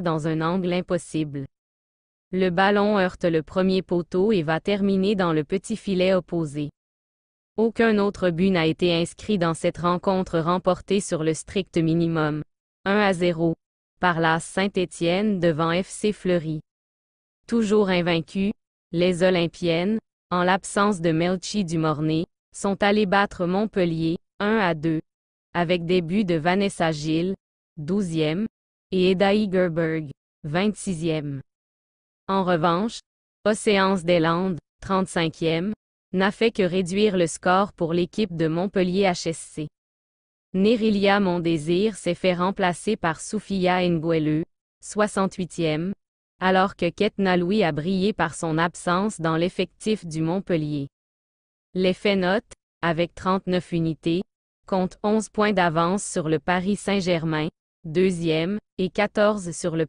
dans un angle impossible. Le ballon heurte le premier poteau et va terminer dans le petit filet opposé. Aucun autre but n'a été inscrit dans cette rencontre remportée sur le strict minimum. 1 à 0. Par la Saint-Étienne devant FC Fleury. Toujours invaincus, les Olympiennes, en l'absence de Melchi du sont allés battre Montpellier, 1 à 2. Avec des buts de Vanessa Gilles, 12e, et Eda Gerberg, 26e. En revanche, Océance des Landes, 35e, n'a fait que réduire le score pour l'équipe de Montpellier HSC. Nérilia Mondésir s'est fait remplacer par Soufia Ngueleu, 68e, alors que Ketna Louis a brillé par son absence dans l'effectif du Montpellier. Les Fénotes, avec 39 unités, compte 11 points d'avance sur le Paris Saint-Germain, 2e, et 14 sur le